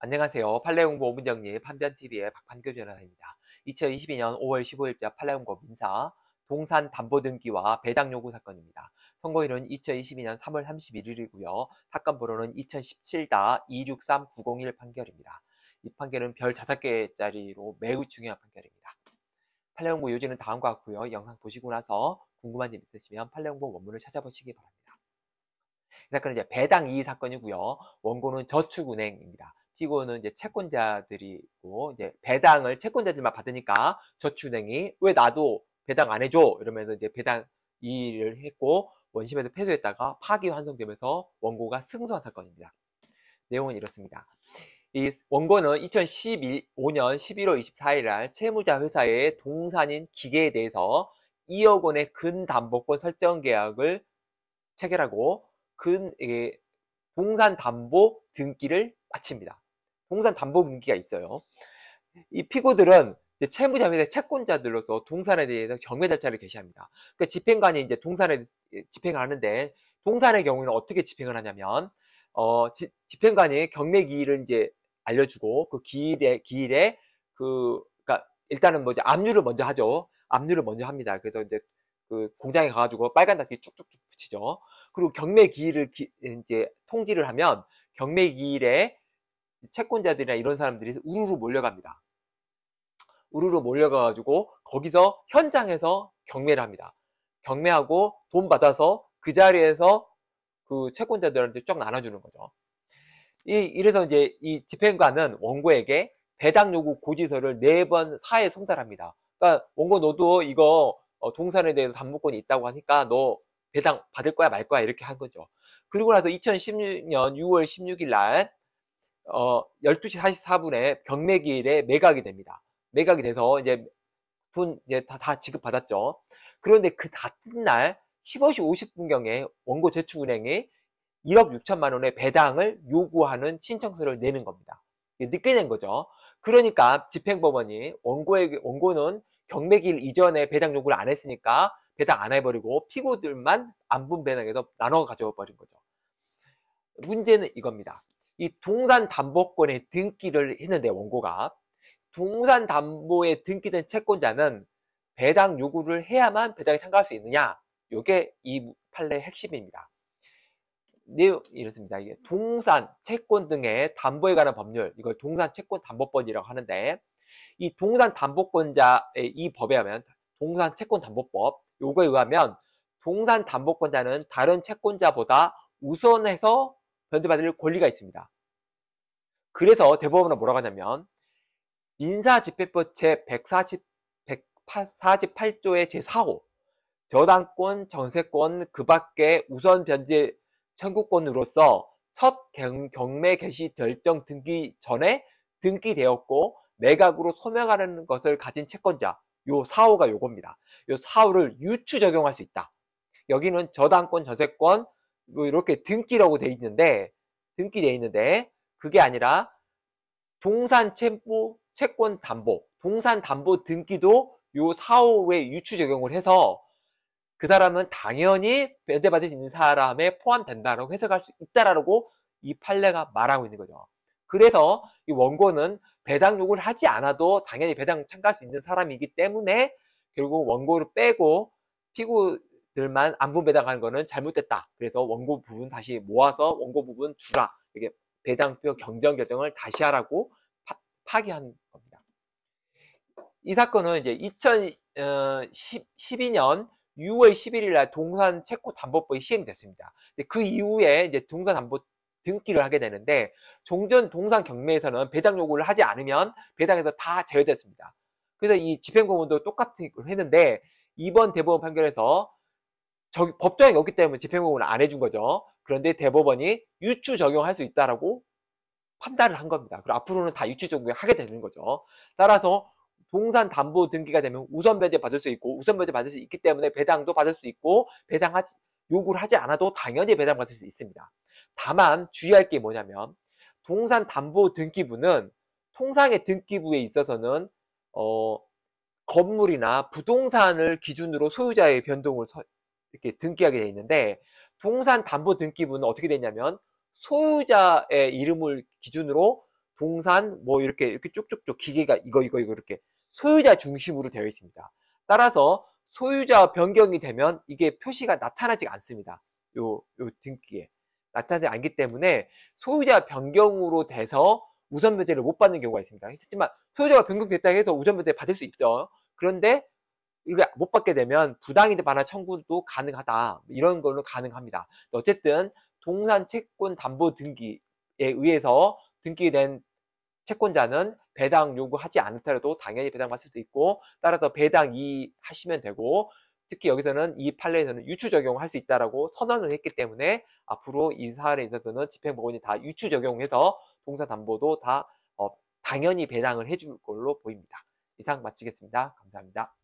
안녕하세요. 팔레옹고 오문정리 판변TV의 박판교 변호사입니다. 2022년 5월 15일자 팔레옹고 민사 동산 담보등기와 배당 요구 사건입니다. 선고일은 2022년 3월 31일이고요. 사건 번호는 2017-263901 판결입니다. 이 판결은 별 5개짜리로 매우 중요한 판결입니다. 팔레옹고 요지는 다음과 같고요. 영상 보시고 나서 궁금한 점 있으시면 팔레옹고 원문을 찾아보시기 바랍니다. 이 사건은 이제 배당 이의 사건이고요. 원고는 저축은행입니다. 피고는 이제 채권자들이고 이제 배당을 채권자들만 받으니까 저축은행이 왜 나도 배당 안 해줘 이러면서 이제 배당 이의를 했고 원심에서 패소했다가 파기환송되면서 원고가 승소한 사건입니다. 내용은 이렇습니다. 이 원고는 2015년 11월 24일 날 채무자 회사의 동산인 기계에 대해서 2억 원의 근담보권 설정 계약을 체결하고 근 예, 동산담보 등기를 마칩니다. 동산 담보 등기가 있어요. 이 피고들은 채무자 의 채권자들로서 동산에 대해서 경매 절차를 개시합니다. 그러니까 집행관이 이제 동산에 예, 집행을 하는데 동산의 경우에는 어떻게 집행을 하냐면 어, 지, 집행관이 경매 기일을 이제 알려주고 그 기일에 기일에 그 그러니까 일단은 뭐이 압류를 먼저 하죠. 압류를 먼저 합니다. 그래서 이제 그 공장에 가가지고 빨간 닭이 쭉쭉쭉 붙이죠. 그리고 경매 기일을 기, 이제 통지를 하면 경매 기일에 채권자들이나 이런 사람들이 우르르 몰려갑니다. 우르르 몰려가가지고 거기서 현장에서 경매를 합니다. 경매하고 돈 받아서 그 자리에서 그 채권자들한테 쭉 나눠주는 거죠. 이, 이래서 이제 이 집행관은 원고에게 배당 요구 고지서를 네 번 사에 송달합니다. 그러니까 원고 너도 이거 어, 동산에 대해서 담보권이 있다고 하니까 너 배당 받을 거야 말 거야 이렇게 한 거죠. 그리고 나서 2016년 6월 16일 날 어, 12시 44분에 경매기일에 매각이 됩니다. 매각이 돼서 이제 돈 이제 다, 다 지급받았죠. 그런데 그 같은 날 15시 50분경에 원고 저축은행이 1억 6천만 원의 배당을 요구하는 신청서를 내는 겁니다. 늦게 낸 거죠. 그러니까 집행법원이 원고에게, 원고는 경매기일 이전에 배당 요구를 안 했으니까 배당 안 해버리고 피고들만 안분 배당해서 나눠 가져버린 와 거죠. 문제는 이겁니다. 이 동산 담보권의 등기를 했는데 원고가 동산 담보에 등기된 채권자는 배당 요구를 해야만 배당에 참가할 수 있느냐? 요게 이 판례의 핵심입니다. 네, 이렇습니다. 이게 동산, 채권 등의 담보에 관한 법률, 이걸 동산 채권 담보법이라고 하는데, 이 동산 담보권자의 이 법에 하면 동산 채권 담보법, 요거에 의하면 동산 담보권자는 다른 채권자보다 우선해서 변제받을 권리가 있습니다. 그래서 대법원은 뭐라고 하냐면 민사집회법제1 4 148조의 제4호 저당권, 전세권, 그 밖에 우선 변제 청구권으로서 첫 경매 개시 결정 등기 전에 등기되었고 매각으로 소명하는 것을 가진 채권자 요 4호가 요겁니다. 요 4호를 유추 적용할 수 있다. 여기는 저당권, 전세권, 뭐 이렇게 등기라고 돼 있는데 등기 돼 있는데 그게 아니라 동산 채무 채권 담보 동산 담보 등기도 요 4, 5에 유추 적용을 해서 그 사람은 당연히 배대받을수 있는 사람에 포함된다라고 해석할 수 있다라고 이 판례가 말하고 있는 거죠. 그래서 이 원고는 배당 요구를 하지 않아도 당연히 배당 참가할 수 있는 사람이기 때문에 결국 원고를 빼고 피고 들만 안분 배당하는 거는 잘못됐다. 그래서 원고 부분 다시 모아서 원고 부분 주라. 이게 배당표 경정 결정을 다시 하라고 파, 기한 겁니다. 이 사건은 이제 2012년 6월 11일 날 동산 채권 담보법이 시행됐습니다. 그 이후에 이제 동산 담보 등기를 하게 되는데 종전 동산 경매에서는 배당 요구를 하지 않으면 배당에서 다 제외됐습니다. 그래서 이 집행법원도 똑같은 걸 했는데 이번 대법원 판결에서 저, 법정이 없기 때문에 집행유예를 안 해준 거죠. 그런데 대법원이 유추 적용할 수 있다라고 판단을 한 겁니다. 그리고 앞으로는 다 유추 적용하게 되는 거죠. 따라서 동산 담보 등기가 되면 우선 배제 받을 수 있고 우선 배제 받을 수 있기 때문에 배당도 받을 수 있고 배당하지 요구를 하지 않아도 당연히 배당 받을 수 있습니다. 다만 주의할 게 뭐냐면 동산 담보 등기부는 통상의 등기부에 있어서는 어 건물이나 부동산을 기준으로 소유자의 변동을 서, 이렇게 등기하게 돼 있는데 동산 담보 등기부는 어떻게 되냐면 소유자의 이름을 기준으로 동산 뭐 이렇게 이렇게 쭉쭉쭉 기계가 이거 이거 이거 이렇게 소유자 중심으로 되어 있습니다. 따라서 소유자 변경이 되면 이게 표시가 나타나지 않습니다. 요, 요 등기에 나타나지 않기 때문에 소유자 변경으로 돼서 우선 배제를 못 받는 경우가 있습니다. 하지만 소유자가 변경됐다 고 해서 우선 배제 받을 수 있어. 그런데 이거 못 받게 되면 부당이득 반환 청구도 가능하다. 이런 걸로 가능합니다. 어쨌든 동산 채권 담보 등기에 의해서 등기된 채권자는 배당 요구하지 않더라도 당연히 배당받을 수도 있고 따라서 배당 이 하시면 되고 특히 여기서는 이 판례에서는 유추 적용할 수 있다라고 선언을 했기 때문에 앞으로 이 사안에 있어서는 집행법원이 다 유추 적용해서 동사담보도 다 어, 당연히 배당을 해줄 걸로 보입니다. 이상 마치겠습니다. 감사합니다.